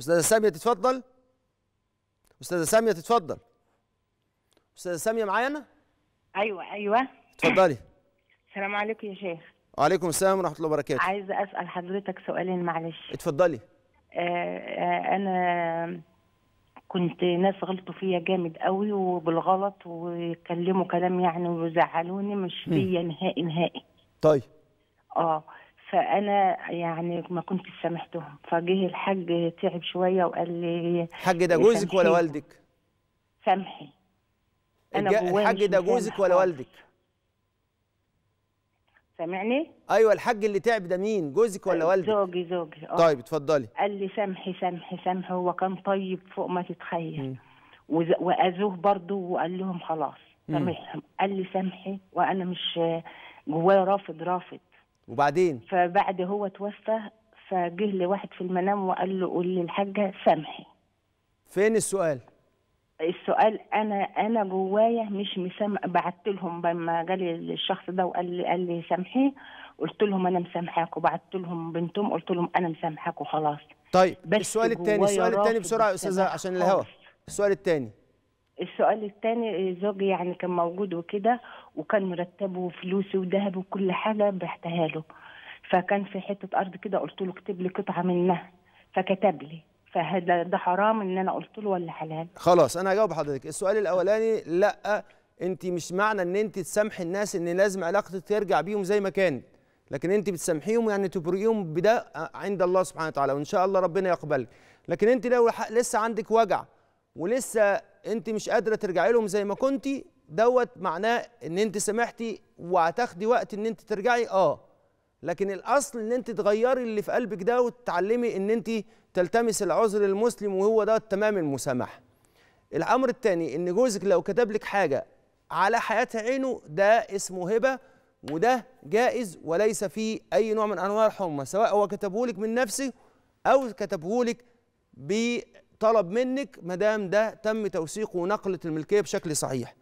استاذه ساميه تتفضل استاذه ساميه تتفضل استاذه ساميه معانا ايوه ايوه اتفضلي السلام عليكم يا شيخ وعليكم السلام ورحمه الله وبركاته عايزه اسال حضرتك سؤالين معلش اتفضلي آه آه انا كنت ناس غلطوا فيا جامد قوي وبالغلط ويتكلموا كلام يعني وزعلوني مش فيا نهائي نهائي طيب اه فانا يعني ما كنت سامحتهم فجه الحاج تعب شويه وقال لي الحاج ده جوزك ولا والدك سامحي انا الحاج ده جوزك ولا والدك سامعني ايوه الحاج اللي تعب ده مين جوزك ولا أه، والدك زوجي زوجي اه طيب اتفضلي قال لي سامحي سامحي سامحي هو كان طيب فوق ما تتخيل واذوه برضه وقال لهم خلاص سامحهم قال لي سامحي وانا مش جوايا رافض رافض وبعدين فبعد هو توفى فجه لي واحد في المنام وقال له قول للحاجه سامحي فين السؤال السؤال انا انا جوايا مش مسام بعت لهم لما جالي الشخص ده وقال لي قال لي سامحيه قلت لهم انا مسامحاك وبعت لهم بنتهم قلت لهم انا مسامحاك وخلاص طيب السؤال الثاني السؤال الثاني بسرعه يا استاذه عشان الهوا السؤال الثاني السؤال الثاني زوجي يعني كان موجود وكده وكان مرتبه وفلوسه وذهب وكل حاجه بعتها له فكان في حته ارض كده قلت له اكتب لي قطعه منها فكتب لي فهذا ده حرام ان انا قلت له ولا حلال خلاص انا هجاوب حضرتك السؤال الاولاني لا انت مش معنى ان انت تسامحي الناس ان لازم علاقتك ترجع بيهم زي ما كانت لكن انت بتسامحيهم يعني تبرئيهم بده عند الله سبحانه وتعالى وان شاء الله ربنا يقبلك لكن انت لو لسه عندك وجع ولسه انت مش قادره ترجعي لهم زي ما كنتي دوت معناه ان انت سامحتي وهتاخدي وقت ان انت ترجعي اه لكن الاصل ان انت تغيري اللي في قلبك ده وتتعلمي ان انت تلتمس العذر المسلم وهو ده تمام المسامحه الامر الثاني ان جوزك لو كتب لك حاجه على حياه عينه ده اسمه هبه وده جائز وليس فيه اي نوع من انواع الحرمه سواء هو كتبه لك من نفسه او كتبه لك طلب منك ما دام ده تم توثيقه ونقله الملكيه بشكل صحيح